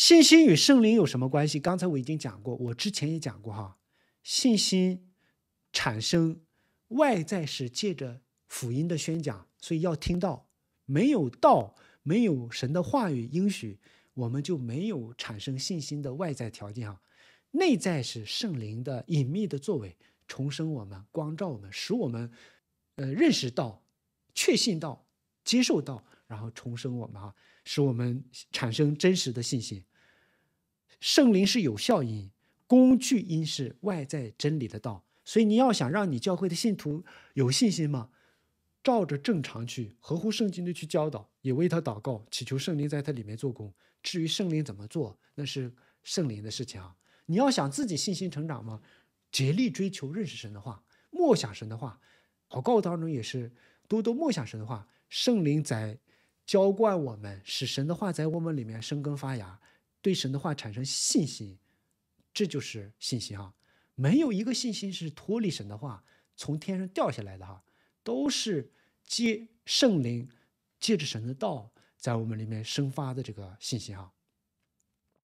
信心与圣灵有什么关系？刚才我已经讲过，我之前也讲过哈。信心产生外在是借着福音的宣讲，所以要听到，没有道，没有神的话语应许，我们就没有产生信心的外在条件啊。内在是圣灵的隐秘的作为，重生我们，光照我们，使我们呃认识到、确信到、接受到。然后重生我们啊，使我们产生真实的信心。圣灵是有效因，工具因是外在真理的道。所以你要想让你教会的信徒有信心吗？照着正常去，合乎圣经的去教导，也为他祷告，祈求圣灵在他里面做工。至于圣灵怎么做，那是圣灵的事情啊。你要想自己信心成长吗？竭力追求认识神的话，默想神的话。祷告当中也是多多默想神的话。圣灵在。浇灌我们，使神的话在我们里面生根发芽，对神的话产生信心，这就是信心哈。没有一个信心是脱离神的话从天上掉下来的哈，都是借圣灵借着神的道在我们里面生发的这个信心哈。